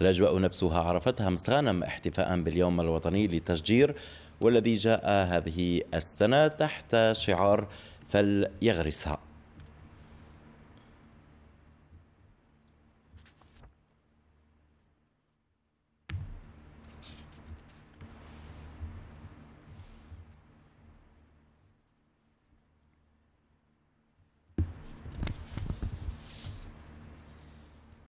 الأجواء نفسها عرفتها مستغانم احتفاء باليوم الوطني للتشجير والذي جاء هذه السنة تحت شعار فليغرسها